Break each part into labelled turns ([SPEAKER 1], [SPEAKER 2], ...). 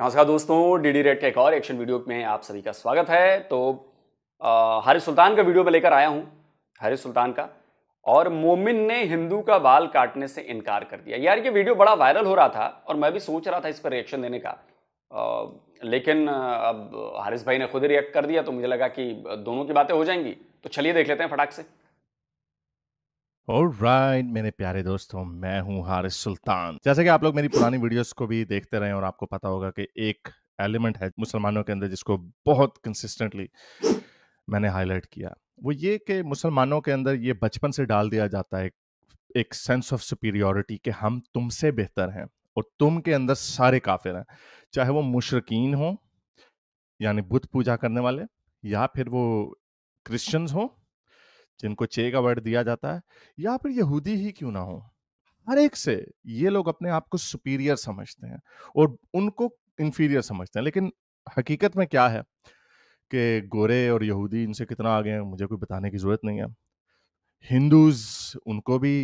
[SPEAKER 1] नमस्कार दोस्तों D D red के एक और एक्शन वीडियो में आप सभी का स्वागत है तो हरि सुल्तान का वीडियो में लेकर आया हूँ हारिस सुल्तान का और मोमिन ने हिंदू का बाल काटने से इनकार कर दिया यार ये वीडियो बड़ा वायरल हो रहा था और मैं भी सोच रहा था इस पर रिएक्शन देने का आ, लेकिन अब हारिस भाई ने खुद रिएक्ट कर दिया तो मुझे लगा कि दोनों की बातें हो जाएंगी तो चलिए देख लेते हैं फटाक से
[SPEAKER 2] राइट right, मेरे प्यारे दोस्तों मैं हूं हारिस सुल्तान जैसे कि आप लोग मेरी पुरानी वीडियोस को भी देखते रहे और आपको पता होगा कि एक एलिमेंट है मुसलमानों के अंदर जिसको बहुत कंसिस्टेंटली मैंने हाईलाइट किया वो ये कि मुसलमानों के अंदर ये बचपन से डाल दिया जाता है एक सेंस ऑफ सुपीरियोरिटी कि हम तुमसे बेहतर हैं और तुम के अंदर सारे काफिर हैं चाहे वो मुशरकिन हो यानी बुद्ध पूजा करने वाले या फिर वो क्रिश्चियंस हों जिनको चे का वर्ड दिया जाता है या फिर यहूदी ही क्यों ना हो हर एक से ये लोग अपने आप को सुपीरियर समझते हैं और उनको इन्फीरियर समझते हैं लेकिन हकीकत में क्या है कि गोरे और यहूदी इनसे कितना आगे हैं मुझे कोई बताने की ज़रूरत नहीं है हिंदूज़ उनको भी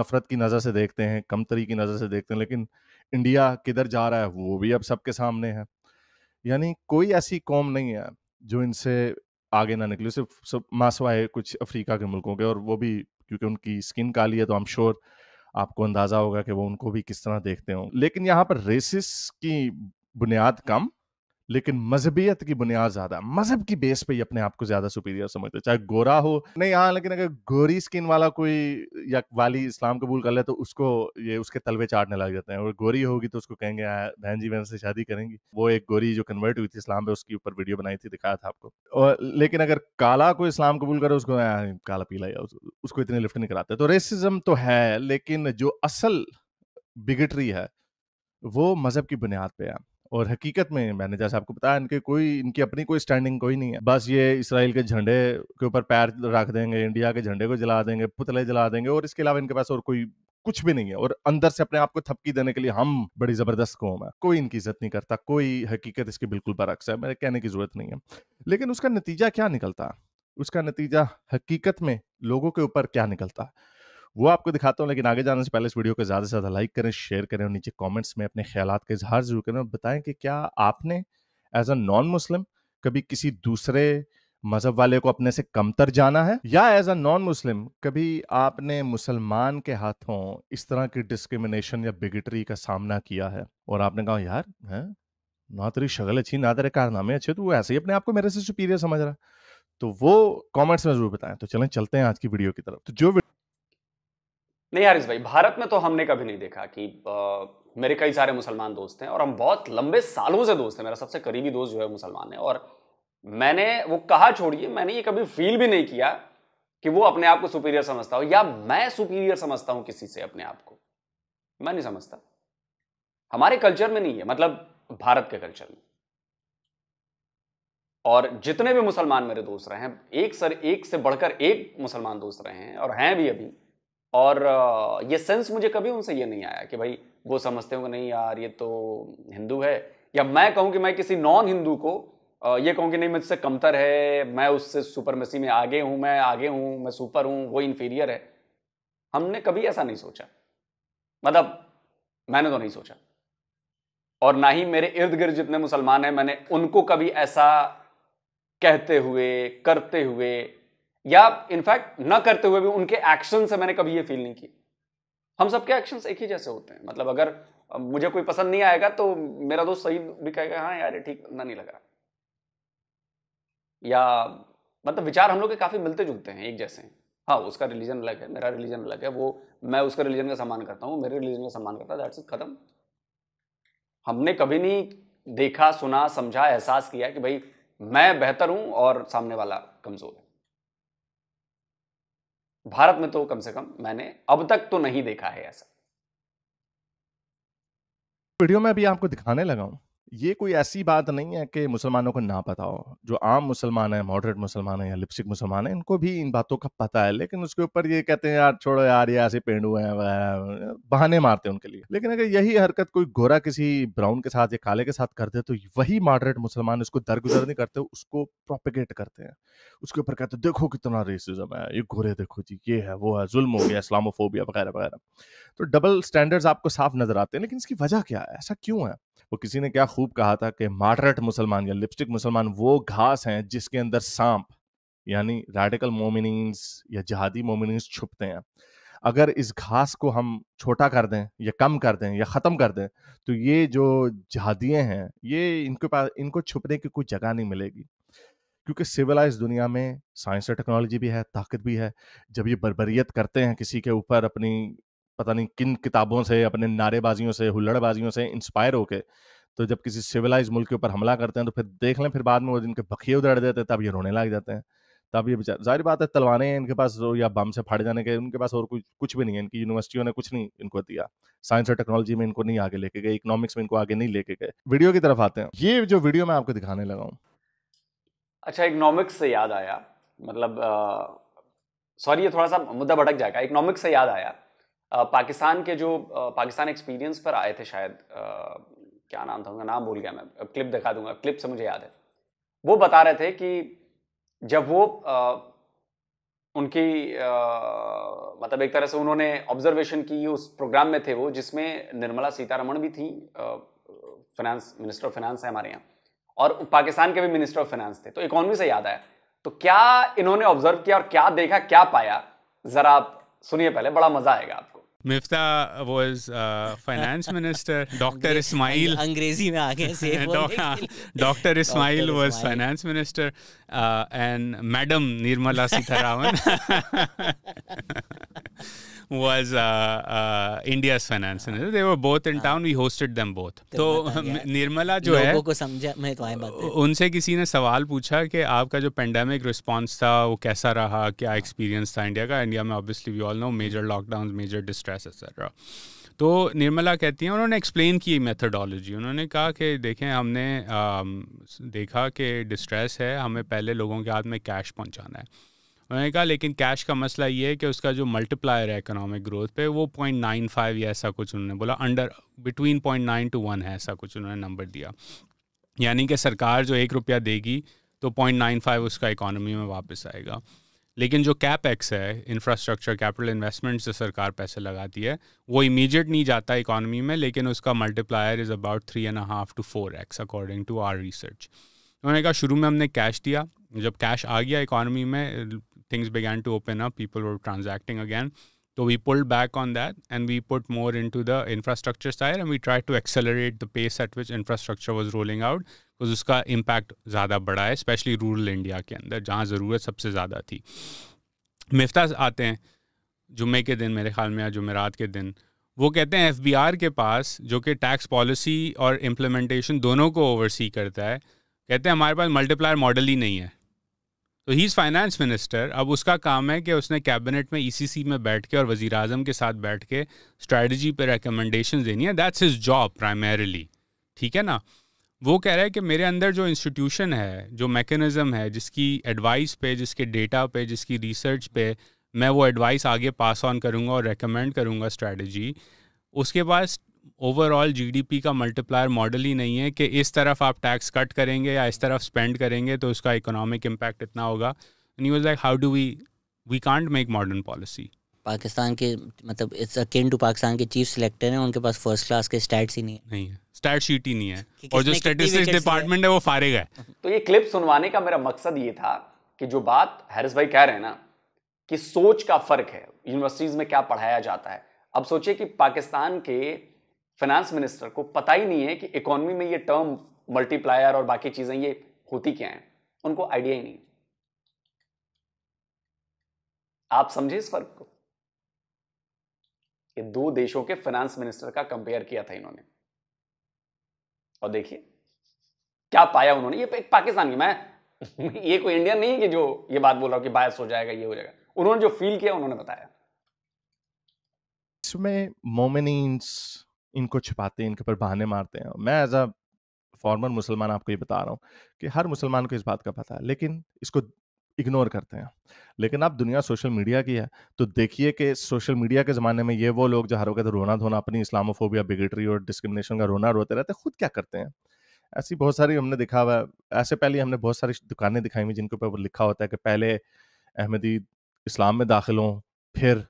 [SPEAKER 2] नफ़रत की नज़र से देखते हैं कमतरी की नज़र से देखते हैं लेकिन इंडिया किधर जा रहा है वो भी अब सबके सामने है यानी कोई ऐसी कौम नहीं है जो इनसे आगे ना निकले सिर्फ सब मासो कुछ अफ्रीका के मुल्कों के और वो भी क्योंकि उनकी स्किन काली है तो आई एम श्योर आपको अंदाज़ा होगा कि वो उनको भी किस तरह देखते हों लेकिन यहाँ पर रेसिस की बुनियाद कम लेकिन मजहबियत की बुनियाद ज्यादा मजहब की बेस पे ही अपने आप को ज्यादा सुपीरियर समझते चाहे गोरा हो नहीं यहाँ लेकिन अगर गोरी स्किन वाला कोई या वाली इस्लाम कबूल कर ले तो उसको ये उसके तलवे चाटने लग जाते हैं और गोरी होगी तो उसको कहेंगे हाँ, बहन जी बहन से शादी करेंगी वो एक गोरी जो कन्वर्ट हुई थी इस्लाम पे उसके ऊपर वीडियो बनाई थी दिखाया था आपको और लेकिन अगर काला कोई इस्लाम कबूल करे उसको हाँ, काला पीला या उसको इतने लिफ्ट नहीं कराते तो रेसिज्म तो है लेकिन जो असल बिगटरी है वो मजहब की बुनियाद पे है और हकीकत में मैंने जैसे आपको बताया इनके कोई इनकी अपनी कोई स्टैंडिंग कोई नहीं है बस ये इसराइल के झंडे के ऊपर पैर रख देंगे इंडिया के झंडे को जला देंगे पुतले जला देंगे और इसके अलावा इनके पास और कोई कुछ भी नहीं है और अंदर से अपने आप को थपकी देने के लिए हम बड़ी जबरदस्त कौम है कोई इनकी इज्जत नहीं करता कोई हकीकत इसके बिल्कुल बरक्स है मेरे कहने की जरूरत नहीं है लेकिन उसका नतीजा क्या निकलता उसका नतीजा हकीकत में लोगों के ऊपर क्या निकलता है वो आपको दिखाता हूँ लेकिन आगे जाने से पहले इस वीडियो को ज़्यादा से ज़्यादा लाइक करें शेयर करें और नीचे कॉमेंट्स में अपने ख्याल का इजहार ज़रूर करें और बताएं कि क्या आपने एज अ नॉन मुस्लिम कभी किसी दूसरे मज़हब वाले को अपने से कमतर जाना है या एज अ नॉन मुस्लिम कभी आपने मुसलमान के हाथों इस तरह की डिस्क्रिमिनेशन या बिगटरी का सामना किया है और आपने कहा यार है ना तेरी शगल अच्छी ना तेरे कारनामे अच्छे तो वो ऐसे ही अपने आप को मेरे से सुपीरियर समझ रहा है तो वो कमेंट्स में जरूर बताएं तो चलें चलते हैं आज की वीडियो की तरफ तो जो
[SPEAKER 1] नहीं यारिस भाई भारत में तो हमने कभी नहीं देखा कि आ, मेरे कई सारे मुसलमान दोस्त हैं और हम बहुत लंबे सालों से दोस्त हैं मेरा सबसे करीबी दोस्त जो है मुसलमान है और मैंने वो कहा छोड़िए मैंने ये कभी फील भी नहीं किया कि वो अपने आप को सुपीरियर समझता हो या मैं सुपीरियर समझता हूँ किसी से अपने आप को मैं नहीं समझता हमारे कल्चर में नहीं है मतलब भारत के कल्चर में और जितने भी मुसलमान मेरे दोस्त रहे हैं एक सर एक से बढ़कर एक मुसलमान दोस्त रहे हैं और हैं भी अभी और ये सेंस मुझे कभी उनसे ये नहीं आया कि भाई वो समझते हो नहीं यार ये तो हिंदू है या मैं कहूँ कि मैं किसी नॉन हिंदू को ये कहूँ कि नहीं मुझसे कमतर है मैं उससे सुपर मसी में आगे हूँ मैं आगे हूँ मैं सुपर हूँ वो इन्फीरियर है हमने कभी ऐसा नहीं सोचा मतलब मैंने तो नहीं सोचा और ना ही मेरे इर्द गिर्द जितने मुसलमान हैं मैंने उनको कभी ऐसा कहते हुए करते हुए या इनफैक्ट ना करते हुए भी उनके एक्शन से मैंने कभी ये फील नहीं की हम सबके एक्शन एक ही जैसे होते हैं मतलब अगर मुझे कोई पसंद नहीं आएगा तो मेरा दोस्त सही भी कहेगा हाँ यार ठीक ना नहीं लग रहा या मतलब विचार हम लोग के काफ़ी मिलते जुलते हैं एक जैसे हैं हाँ उसका रिलीजन अलग है मेरा रिलीजन अलग है वो मैं उसका रिलीजन का सम्मान करता हूँ मेरे रिलीजन का सम्मान करता है दैट्स खत्म हमने कभी नहीं देखा सुना समझा एहसास किया कि भाई मैं बेहतर हूँ और सामने वाला कमज़ोर है भारत में तो कम से कम मैंने अब तक तो नहीं देखा है ऐसा
[SPEAKER 2] वीडियो में अभी आपको दिखाने लगा हूं ये कोई ऐसी बात नहीं है कि मुसलमानों को ना पता हो जो आम मुसलमान है मॉडरेट मुसलमान है या लिपस्टिक मुसलमान है इनको भी इन बातों का पता है लेकिन उसके ऊपर ये कहते हैं यार छोड़ो यार ये ऐसे पेंडू हैं वह बहाने मारते हैं उनके लिए लेकिन अगर यही हरकत कोई गोरा किसी ब्राउन के साथ या काले के साथ करते तो वही मॉडरेट मुसलमान उसको दरगुजर नहीं करते उसको प्रोपिगेट करते हैं उसके ऊपर कहते देखो कितना रेसिज्म है ये गोरे देखो जी ये है वो है जुल्म हो गया इस्लामोफोबिया वगैरह वगैरह तो डबल स्टैंडर्ड्स आपको साफ नजर आते हैं लेकिन इसकी वजह क्या है ऐसा क्यों है वो किसी ने क्या खूब कहा था कि माडरेट मुसलमान या लिपस्टिक मुसलमान वो घास हैं जिसके अंदर सांप यानी रेडिकल मोमिनस या जहादी मोमिनस छुपते हैं अगर इस घास को हम छोटा कर दें या कम कर दें या ख़त्म कर दें तो ये जो जहादियाँ हैं ये इनके पास इनको छुपने की कोई जगह नहीं मिलेगी क्योंकि सिविलाइज दुनिया में साइंस और टेक्नोलॉजी भी है ताकत भी है जब ये बरबरीत करते हैं किसी के ऊपर अपनी पता नहीं किन किताबों से अपने नारेबाजियों से हुल्लड़बाजियों से इंस्पायर होके तो जब किसी सिविलाइज मुल्क के ऊपर हमला करते हैं तो फिर देख लें फिर बाद में वो जिनके बखिए उधड़ देते हैं तब ये रोने लग जाते हैं तब ये बेचारे जाहिर बात है तलवारें हैं इनके पास या बम से फाड़े जाने के उनके पास और कुछ कुछ भी नहीं है इनकी यूनिवर्सिटियों ने कुछ नहीं इनको दिया साइंस और टेक्नोलॉजी में इनको नहीं आगे लेके गए इकोनॉमिक्स में इनको आगे नहीं लेके गए वीडियो की तरफ आते हैं ये जो वीडियो मैं आपको दिखाने लगा हूँ
[SPEAKER 1] अच्छा इकोनॉमिक्स से याद आया मतलब सॉरी ये थोड़ा सा मुद्दा भटक जाएगा इकोनॉमिक्स से याद आया पाकिस्तान के जो पाकिस्तान एक्सपीरियंस पर आए थे शायद क्या नाम था उनका नाम भूल गया मैं क्लिप दिखा दूंगा क्लिप से मुझे याद है वो बता रहे थे कि जब वो उनकी मतलब एक तरह से उन्होंने ऑब्जर्वेशन की उस प्रोग्राम में थे वो जिसमें निर्मला सीतारमण भी थी फाइनेंस मिनिस्टर ऑफ फाइनेंस है हमारे यहाँ और पाकिस्तान के भी मिनिस्टर ऑफ फाइनेंस थे तो इकोनॉमी से याद आया तो क्या इन्होंने ऑब्जर्व किया और क्या देखा क्या पाया जरा आप सुनिए पहले बड़ा मजा आएगा आपको
[SPEAKER 3] Mifta was finance minister. Dr. Ismail. Dr. Ismail was finance minister. and Madam Nirmala Sitharaman. was uh, uh, India's finance minister. Ah. They were both in ah. town. We hosted them both. तो, तो निर्मला जो है को समझा मैं तो बात उनसे किसी ने सवाल पूछा कि आपका जो पेंडेमिक रिस्पॉन्स था वो कैसा रहा क्या एक्सपीरियंस हाँ। था इंडिया का इंडिया में obviously we all know major lockdown major distress etcetera तो निर्मला कहती हैं उन्होंने एक्सप्लेन की मेथडोलॉजी उन्होंने कहा कि देखें हमने आ, um, देखा कि डिस्ट्रेस है हमें पहले लोगों के हाथ में कैश पहुंचाना है उन्होंने कहा लेकिन कैश का मसला ये है कि उसका जो मल्टीप्लायर है इकोनॉमिक ग्रोथ पे वो पॉइंट नाइन फाइव या ऐसा कुछ उन्होंने बोला under between point nine to one है ऐसा कुछ उन्होंने नंबर दिया यानी कि सरकार जो एक रुपया देगी तो पॉइंट नाइन फाइव उसका इकोनॉमी में वापस आएगा लेकिन जो कैप एक्स है इंफ्रास्ट्रक्चर कैपिटल इन्वेस्टमेंट से सरकार पैसे लगाती है वो इमीजिएट नहीं जाता इकोनॉमी में लेकिन उसका multiplier is about three and half to four x according to our research उन्होंने कहा शुरू में हमने कैश दिया जब कैश आ गया इकॉनमी में things began to open up, people were transacting again. So we pulled back on that and we put more into the infrastructure side and we tried to accelerate the pace at which infrastructure was rolling out Because its impact was बड़ा है specially rural India के अंदर जहाँ ज़रूरत सबसे ज़्यादा थी मिफ्ता आते हैं जुम्मे के दिन मेरे ख्याल में या जुमेरात के दिन वो कहते हैं एफ के पास जो कि टैक्स पॉलिसी और इम्प्लीमेंटेशन दोनों को ओवरसी करता है कहते हैं हमारे पास मल्टीप्लायर मॉडल ही नहीं है तो ही इज़ फाइनेंस मिनिस्टर अब उसका काम है कि उसने कैबिनेट में ईसीसी e में बैठ के और वजीर अजम के साथ बैठ के स्ट्रैटी पर रिकमेंडेशन देनी है दैट्स हिज जॉब प्राइमेरली ठीक है ना वो कह रहा है कि मेरे अंदर जो इंस्टीट्यूशन है जो मेकनिज़म है जिसकी एडवाइस पे जिसके डेटा पे जिसकी रिसर्च पे मैं वो एडवाइस आगे पास ऑन करूँगा और रिकमेंड करूँगा स्ट्रैटी उसके पास ओवरऑल जीडीपी का मल्टीप्लायर मॉडल ही नहीं है कि इस तरफ आप टैक्स कट करेंगे या इस तरफ स्पेंड करेंगे तो उसका इकोनॉमिक इम्पैक्ट इतना होगा and was like how do we we can't make modern policy Pakistan के मतलब इट्स अकेन टू पाकिस्तान के चीफ सिलेक्टर हैं उनके पास फर्स्ट क्लास के स्टैट्स ही नहीं है नहीं स्टैट शीट ही नहीं है
[SPEAKER 1] और जो स्टैटिस्टिक्स
[SPEAKER 3] डिपार्टमेंट है वो फारिग है
[SPEAKER 1] तो ये क्लिप सुनवाने का मेरा मकसद ये था कि जो बात हैरिस भाई कह रहे हैं ना कि सोच का फर्क है यूनिवर्सिटीज में क्या पढ़ाया जाता है अब सोचिए कि पाकिस्तान के फाइनेंस मिनिस्टर को पता ही नहीं है कि इकोनॉमी में ये टर्म मल्टीप्लायर और बाकी चीजें ये होती क्या हैं उनको आइडिया ही नहीं आप समझे इस फर्क को ये दो देशों के फाइनेंस मिनिस्टर का कंपेयर किया था इन्होंने और देखिए क्या पाया उन्होंने ये एक पाकिस्तान की मैं ये कोई इंडियन नहीं है कि जो ये बात बोल रहा हूं कि बायस हो जाएगा ये हो जाएगा उन्होंने जो फील किया उन्होंने बताया
[SPEAKER 2] इसमें मोमिन इनको छिपाते हैं इनके ऊपर बहाने मारते हैं मैं एज अ फॉर्मर मुसलमान आपको ये बता रहा हूँ कि हर मुसलमान को इस बात का पता है लेकिन इसको इग्नोर करते हैं लेकिन आप दुनिया सोशल मीडिया की है तो देखिए कि सोशल मीडिया के ज़माने में ये वो लोग जो हर वक्त रोना धोना अपनी इस्लामोफोबिया बिगेटरी और डिस्क्रिमिनेशन का रोना रोते रहते खुद क्या करते हैं ऐसी बहुत सारी हमने दिखा हुआ है ऐसे पहले हमने बहुत सारी दुकानें दिखाई हुई जिनके ऊपर लिखा होता है कि पहले अहमदी इस्लाम में दाखिल हों फिर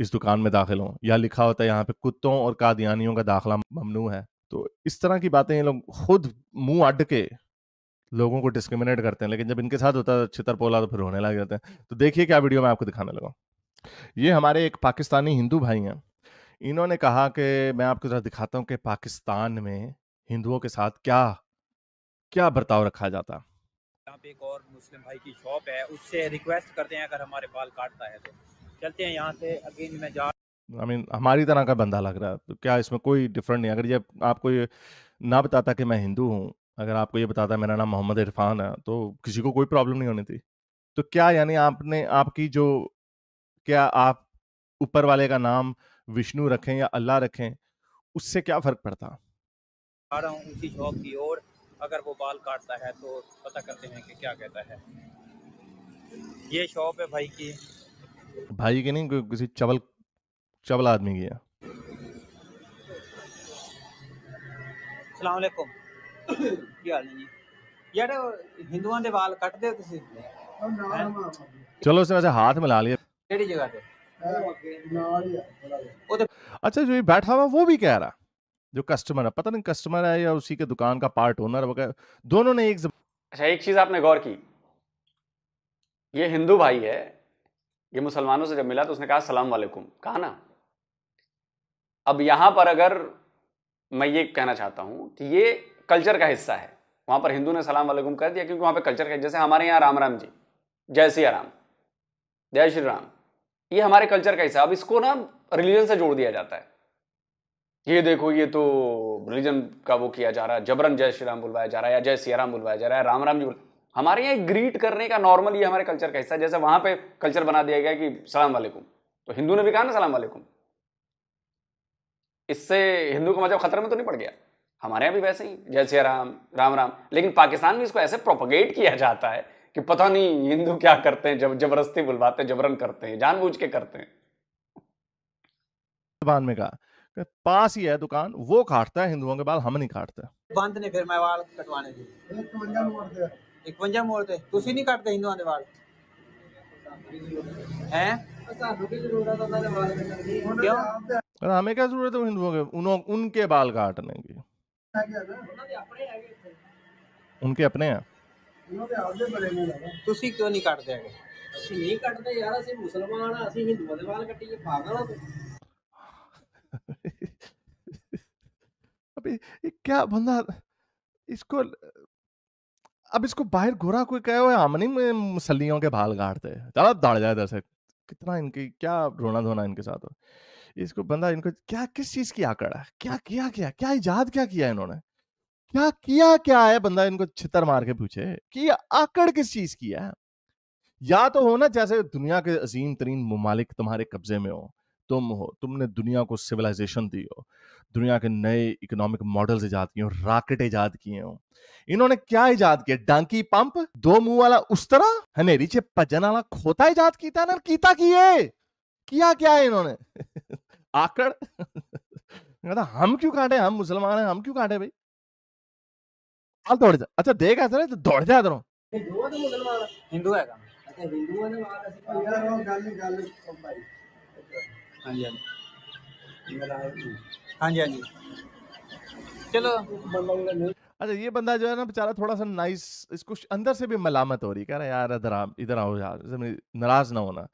[SPEAKER 2] इस दुकान में दाखिल हों या लिखा होता है यहाँ पे कुत्तों और कादियानियों का दाखिला ममनू है तो इस तरह की बातें ये लोग खुद मुंह अड के लोगों को डिस्क्रिमिनेट करते हैं लेकिन जब इनके साथ होता है तो छितर पोला तो फिर होने लग जाते हैं तो देखिए क्या वीडियो मैं आपको दिखाने लगा ये हमारे एक पाकिस्तानी हिंदू भाई हैं इन्होंने कहा कि मैं आपको ज़रा दिखाता हूँ कि पाकिस्तान में हिंदुओं के साथ क्या क्या बर्ताव रखा जाता
[SPEAKER 3] यहाँ पे एक और मुस्लिम भाई की शॉप है उससे रिक्वेस्ट करते हैं अगर हमारे बाल काटता है तो चलते हैं यहाँ से अगेन मैं जा आई
[SPEAKER 2] I मीन mean, हमारी तरह का बंदा लग रहा है तो क्या इसमें कोई डिफरेंट नहीं अगर ये आपको ये ना बताता कि मैं हिंदू हूँ अगर आपको ये बताता मेरा नाम मोहम्मद इरफान है तो किसी को कोई प्रॉब्लम नहीं होनी थी तो क्या यानी आपने आपकी जो क्या आप ऊपर वाले का नाम विष्णु रखें या अल्लाह रखें उससे क्या फ़र्क पड़ता
[SPEAKER 1] आ रहा हूँ उसी
[SPEAKER 3] शौक की ओर अगर वो बाल काटता है तो पता करते हैं कि क्या कहता है
[SPEAKER 1] ये शॉप है भाई की
[SPEAKER 2] भाई की नहीं किसी चबल चबल आदमी की है
[SPEAKER 1] ਸਲਾਮੁਅਲੈਕੁਮ
[SPEAKER 3] ਕੀ ਹਾਲ ਜੀ ਯਾਰ ਹਿੰਦੂਆਂ ਦੇ ਵਾਲ ਕੱਟਦੇ ਹੋ ਤੁਸੀਂ
[SPEAKER 2] ਚਲੋ ਉਸਨੇ ਵੈਸੇ हाथ मिला लिया ਕਿਹੜੀ ਜਗ੍ਹਾ ਤੇ अच्छा जो ये बैठा हुआ वो भी कह रहा जो कस्टमर है पता नहीं कस्टमर है या उसी के दुकान का पार्ट ओनर वगैरह दोनों ने एक
[SPEAKER 1] अच्छा एक चीज आपने गौर की ये हिंदू भाई है ये मुसलमानों से जब मिला तो उसने कहा सलाम वालेकुम कहा ना अब यहाँ पर अगर मैं ये कहना चाहता हूँ कि ये कल्चर का हिस्सा है वहाँ पर हिंदू ने सलाम वालेकुम कह दिया क्योंकि वहां पर कल्चर का जैसे हमारे यहाँ राम राम जी जय सिया राम जय श्री राम ये हमारे कल्चर का हिस्सा अब इसको ना रिलीजन से जोड़ दिया जाता है ये देखो ये तो रिलीजन का वो किया जा रहा है जबरन जय श्री राम बुलवाया जा रहा है या जय सिया राम बुलवाया जा रहा है राम राम जी बुलवाया हमारे यहाँ ग्रीट करने का नॉर्मल ये हमारे कल्चर का हिस्सा जैसे वहां पे कल्चर बना दिया गया कि सलाम वालेकुम तो हिंदू ने भी कहा ना सलाम वालेकुम इससे हिंदू का मजहब मतलब खतरे में तो नहीं पड़ गया हमारे यहाँ भी वैसे ही जय सिया राम राम राम लेकिन पाकिस्तान में इसको ऐसे प्रोपोगेट किया जाता है कि पता नहीं हिंदू क्या करते हैं जब जबरदस्ती बुलवाते हैं जबरन करते हैं जानबूझ के करते हैं
[SPEAKER 2] जबान में कहा पास ही है दुकान वो काटता है हिंदुओं के बाल हम नहीं काटते
[SPEAKER 1] बंद
[SPEAKER 3] ने फिर मैं बाल कटवाने 51 ਮੋੜ ਤੇ ਤੁਸੀਂ ਨਹੀਂ ਕੱਟਦੇ ਹਿੰਦੂਆਂ ਦੇ ਵਾਲ ਹੈ ਸਾਨੂੰ ਕੀ ਜ਼ਰੂਰਤ ਉਹਨਾਂ ਦੇ ਵਾਲ ਕੱਟਣ ਦੀ ਕਿਉਂ
[SPEAKER 2] और हमें क्या जरूरत है हिंदुओं के उन्हों उनके बाल काटने की उनके अपने हैं
[SPEAKER 3] ਤੁਸੀਂ ਕਿਉਂ ਨਹੀਂ ਕੱਟਦੇ
[SPEAKER 1] ਹੈਗੇ ਅਸੀਂ ਨਹੀਂ ਕੱਟਦੇ ਯਾਰ ਅਸੀਂ ਮੁਸਲਮਾਨ ਆ ਅਸੀਂ ਹਿੰਦੂਆਂ ਦੇ ਵਾਲ ਕੱਟੀਏ ਪਾਗਲ ਆ
[SPEAKER 2] अबे ये क्या बंदा इसको अब इसको बाहर घोरा कोई कहे हुए आमनी नहीं मुसलियों के भाल गाड़ते चला दाड़ जाए दर्शक कितना इनकी क्या रोना धोना इनके साथ हो इसको बंदा इनको क्या किस चीज की आकड़ा है क्या किया क्या क्या ईजाद क्या किया इन्होंने क्या किया क्या है बंदा इनको छितर मार के पूछे कि आकड़ किस चीज की है या तो हो ना जैसे दुनिया के अजीम तरीन ममालिक तुम्हारे कब्जे में हो तुम हो तुमने दुनिया को सिविलाइजेशन दी हो दुनिया के नए इकोनॉमिक मॉडल्स ईजाद किए हो रॉकेट ईजाद किए हो इन्होंने क्या ईजाद किया डांकी पंप दो मुंह वाला उस तरह हनेरी चे भजन वाला खोता ईजाद किया ना कीता किए किया क्या है इन्होंने आकड़ हम क्यों काटे हम मुसलमान हैं हम क्यों काटे भाई चल दौड़ जा अच्छा देख ऐसा तो दौड़ जा इधरों
[SPEAKER 3] हिंदू है तो मुसलमान
[SPEAKER 2] अच्छा,
[SPEAKER 3] हिंदू है ना वहाँ का हाँ जी हाँ जी
[SPEAKER 2] हाँ जी हाँ जी चलो अच्छा ये बंदा जो है ना बेचारा थोड़ा सा नाइस इसको अंदर से भी मलामत हो रही कह रहा है यार इधर आ इधर आओ यार नाराज ना होना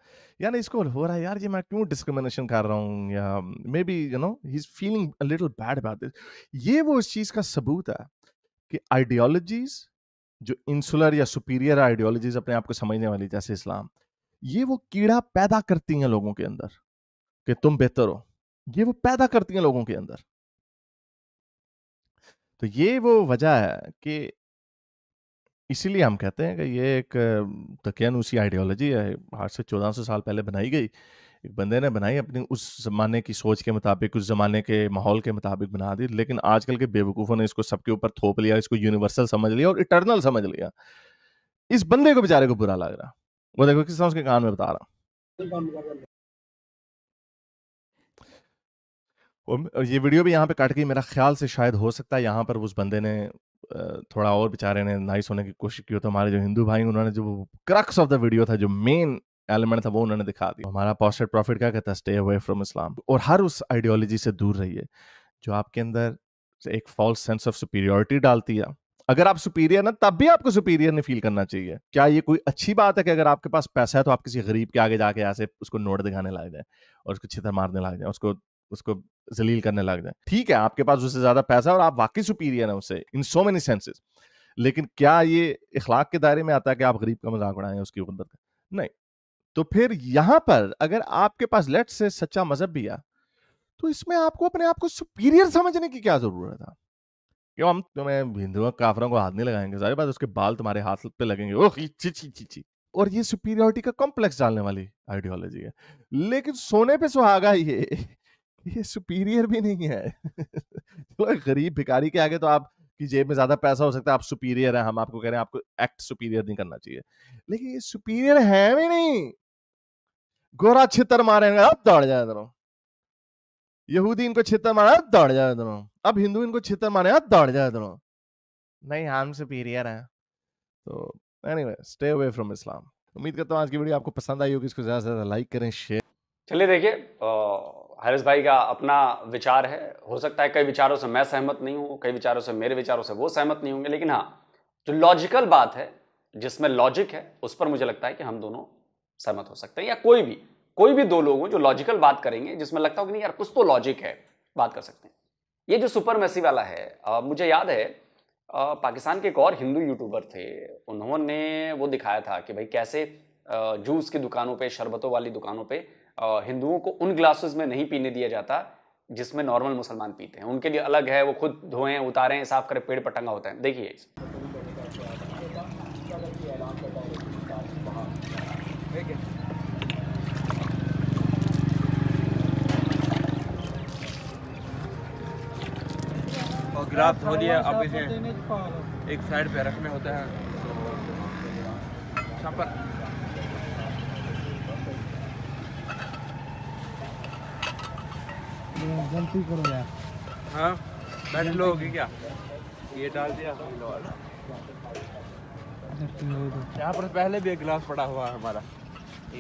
[SPEAKER 2] यानी इसको हो रहा है यार ये मैं क्यों डिस्क्रिमिनेशन कर रहा हूँ या maybe you know he is feeling little bad about this ये वो इस चीज़ का सबूत है कि आइडियोलॉजीज जो इंसुलर या सुपीरियर आइडियोलॉजीज अपने आप को समझने वाली जैसे इस्लाम ये वो कीड़ा पैदा करती हैं लोगों के अंदर कि तुम बेहतर हो ये वो पैदा करती हैं लोगों के अंदर तो ये वो वजह है कि इसीलिए हम कहते हैं कि ये एक तकियानूसी आइडियोलॉजी है आज से चौदह सौ साल पहले बनाई गई एक बंदे ने बनाई अपनी उस ज़माने की सोच के मुताबिक उस ज़माने के माहौल के मुताबिक बना दी लेकिन आजकल के बेवकूफ़ों ने इसको सबके ऊपर थोप लिया इसको यूनिवर्सल समझ लिया और इटर्नल समझ लिया इस बंदे को बेचारे को बुरा लग रहा वो देखो किस तरह उसके कान में बता
[SPEAKER 1] रहा
[SPEAKER 2] और ये वीडियो भी यहाँ पे काट गई मेरा ख्याल से शायद हो सकता है यहाँ पर उस बंदे ने थोड़ा और बेचारे ने नाइस होने की कोशिश की हो तो हमारे जो हिंदू भाई उन्होंने जो क्रक्स ऑफ द वीडियो था जो मेन एलिमेंट था वो उन्होंने दिखा दिया हमारा पॉस्टेड प्रॉफिट क्या कहता है स्टे अवे फ्रॉम इस्लाम और हर उस आइडियोलॉजी से दूर रहिए जो आपके अंदर एक फॉल्स सेंस ऑफ सुपीरियोरिटी डालती है अगर आप सुपीरियर ना तब भी आपको सुपीरियर नहीं फील करना चाहिए क्या ये कोई अच्छी बात है कि अगर आपके पास पैसा है तो आप किसी गरीब के आगे जाके ऐसे उसको नोट दिखाने लग जाए और उसको छितर मारने लग जाए उसको उसको जलील करने लग जाए ठीक है आपके पास उससे ज्यादा पैसा और आप वाकई सुपीरियर है उससे इन सो मेनी सेंसेस लेकिन क्या ये इखलाक के दायरे में आता है कि आप गरीब का मजाक उड़ाएं उसकी गुदरत का नहीं तो फिर यहां पर अगर आपके पास लेट से सच्चा मजहब भी आ तो इसमें आपको अपने आप को सुपीरियर समझने की क्या जरूरत है क्यों हम तुम्हें हिंदुओं काफरों को हाथ नहीं लगाएंगे सारी बात उसके बाल तुम्हारे हाथ पे लगेंगे ओह ची ची ची ची और ये सुपीरियरिटी का कॉम्प्लेक्स डालने वाली आइडियोलॉजी है लेकिन सोने पे सुहागा ये ये सुपीरियर भी नहीं है गरीब भिखारी के आगे तो आप की जेब में ज्यादा पैसा हो सकता है आप सुपीरियर हैं हम आपको कह रहे हैं आपको एक्ट सुपीरियर नहीं करना चाहिए लेकिन ये सुपीरियर है भी नहीं गोरा छितर मारे अब दौड़ जाए दोनों यहूदी इनको छितर मारे अब दौड़ जाए दोनों अब हिंदू इनको छितर मारे अब दौड़ जाए दोनों नहीं हम सुपीरियर हैं तो anyway stay away from Islam उम्मीद करता हूँ आज की वीडियो आपको पसंद आई होगी इसको ज़्यादा से ज़्यादा लाइक करें शेयर चलिए देखिए हरीश
[SPEAKER 1] भाई का अपना विचार है हो सकता है कई विचारों से मैं सहमत नहीं हूँ कई विचारों से मेरे विचारों से वो सहमत नहीं होंगे लेकिन हाँ जो लॉजिकल बात है जिसमें लॉजिक है उस पर मुझे लगता है कि हम दोनों सहमत हो सकते हैं या कोई भी कोई भी दो लोग हों जो लॉजिकल बात करेंगे जिसमें लगता हो कि नहीं यार कुछ तो लॉजिक है बात कर सकते हैं ये जो सुपर मैसी वाला है आ, मुझे याद है आ, पाकिस्तान के एक और हिंदू यूट्यूबर थे उन्होंने वो दिखाया था कि भाई कैसे जूस की दुकानों पे शरबतों वाली दुकानों पे हिंदुओं को उन ग्लासेस में नहीं पीने दिया जाता जिसमें नॉर्मल मुसलमान पीते हैं उनके लिए अलग है वो खुद धोएं उतारें साफ करें पेड़ पटंगा होता है देखिए
[SPEAKER 3] और हो अब इसे एक साइड पे रखने होता है तो- गलती करो यार हाँ बैठ लो होगी क्या ये डाल
[SPEAKER 2] दिया यहाँ पर पहले भी एक गिलास पड़ा हुआ है हमारा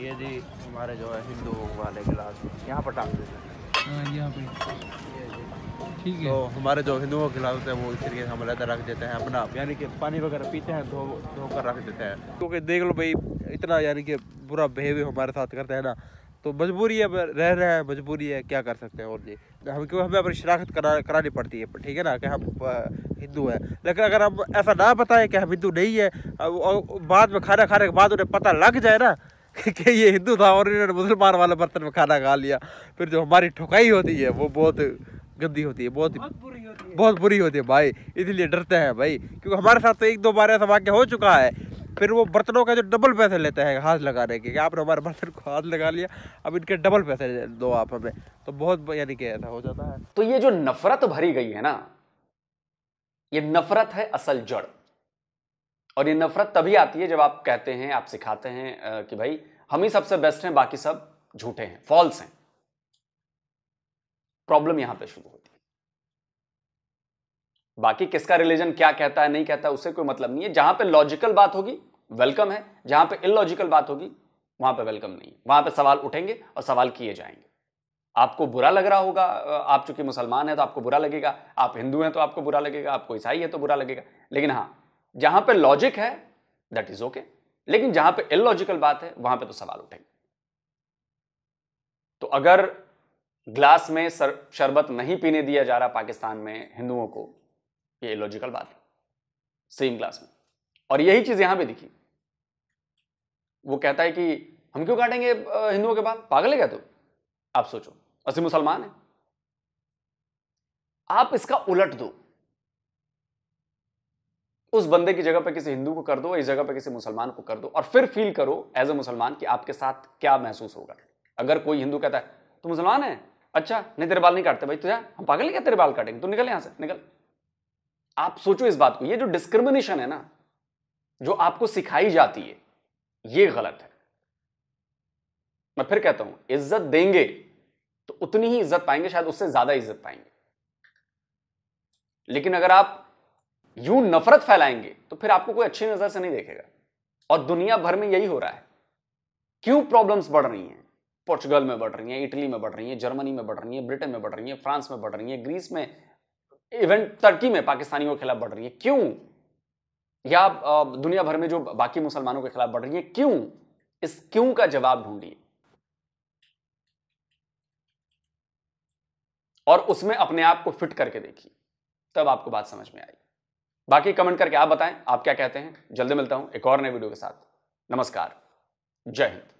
[SPEAKER 2] ये जी हमारे जो है हिंदू वाले गिलास यहाँ पर डाल देते हैं
[SPEAKER 3] हाँ, यहाँ पे ठीक है तो हमारे जो हिंदू के गिलास होते हैं वो इस तरीके से हम अलग रख देते हैं अपना यानी कि पानी वगैरह पीते हैं धो धो कर रख देते हैं क्योंकि देख लो भाई इतना यानी कि बुरा बिहेवियर हमारे साथ करते हैं ना तो मजबूरी है रह रहा है मजबूरी है क्या कर सकते हैं और जी हम क्यों हमें अपनी शराखत करा करानी पड़ती है ठीक है ना कि हम हिंदू हैं लेकिन अगर हम ऐसा ना बताएं कि हम हिंदू नहीं है और बाद में खाना खाने के बाद उन्हें पता लग जाए ना कि ये हिंदू था और इन्होंने मुसलमान वाले बर्तन में खाना खा लिया फिर जो हमारी ठुकाई होती है वो बहुत गंदी होती है बहुत बुरी बहुत बुरी होती है भाई इसलिए डरते हैं भाई क्योंकि हमारे साथ तो एक दो बार ऐसा वाक्य हो चुका है फिर वो बर्तनों का जो डबल पैसे लेते हैं हाथ
[SPEAKER 1] लगाने के आपने हमारे बर्तन को हाथ लगा लिया अब इनके डबल पैसे दो आप हमें तो बहुत यानी कि ऐसा हो जाता है तो ये जो नफरत भरी गई है ना ये नफरत है असल जड़ और ये नफरत तभी आती है जब आप कहते हैं आप सिखाते हैं कि भाई हम ही सबसे बेस्ट हैं बाकी सब झूठे हैं फॉल्स हैं प्रॉब्लम यहां पे शुरू हो बाकी किसका रिलीजन क्या कहता है नहीं कहता है उससे कोई मतलब नहीं है जहां पे लॉजिकल बात होगी वेलकम है जहां पे इलॉजिकल बात होगी वहां पे वेलकम नहीं है वहां पे सवाल उठेंगे और सवाल किए जाएंगे आपको बुरा लग रहा होगा आप चूंकि मुसलमान है तो आपको बुरा लगेगा आप हिंदू हैं तो आपको बुरा लगेगा आपको ईसाई है तो बुरा लगेगा लेकिन हाँ जहां पर लॉजिक है दैट इज ओके लेकिन जहां पर इलॉजिकल बात है वहां पर तो सवाल उठेंगे तो अगर ग्लास में शरबत नहीं पीने दिया जा रहा पाकिस्तान में हिंदुओं को ये लॉजिकल बात सेम क्लास में और यही चीज यहां पे दिखी वो कहता है कि हम क्यों काटेंगे हिंदुओं के बाद पागल है क्या तो आप सोचो असली मुसलमान है आप इसका उलट दो उस बंदे की जगह पर किसी हिंदू को कर दो इस जगह पर किसी मुसलमान को कर दो और फिर फील करो एज ए मुसलमान कि आपके साथ क्या महसूस होगा अगर कोई हिंदू कहता है तो मुसलमान है अच्छा नहीं तेरे बाल नहीं काटते भाई तुझे हम पागल क्या तेरे बाल काटेंगे तू निकल यहां से निकल आप सोचो इस बात को ये जो डिस्क्रिमिनेशन है ना जो आपको सिखाई जाती है ये गलत है मैं फिर कहता हूं इज्जत देंगे तो उतनी ही इज्जत पाएंगे शायद उससे ज्यादा इज्जत पाएंगे लेकिन अगर आप यूं नफरत फैलाएंगे तो फिर आपको कोई अच्छी नजर से नहीं देखेगा और दुनिया भर में यही हो रहा है क्यों प्रॉब्लम्स बढ़ रही हैं पोर्चुगल में बढ़ रही हैं इटली में बढ़ रही हैं जर्मनी में बढ़ रही हैं ब्रिटेन में बढ़ रही हैं फ्रांस में बढ़ रही हैं ग्रीस में इवेंट तर्की में पाकिस्तानियों के खिलाफ बढ़ रही है क्यों या दुनिया भर में जो बाकी मुसलमानों के खिलाफ बढ़ रही है क्यों इस क्यों का जवाब ढूंढिए और उसमें अपने आप को फिट करके देखिए तब आपको बात समझ में आई बाकी कमेंट करके आप बताएं आप क्या कहते हैं जल्दी मिलता हूं एक और नए वीडियो के साथ नमस्कार
[SPEAKER 2] जय हिंद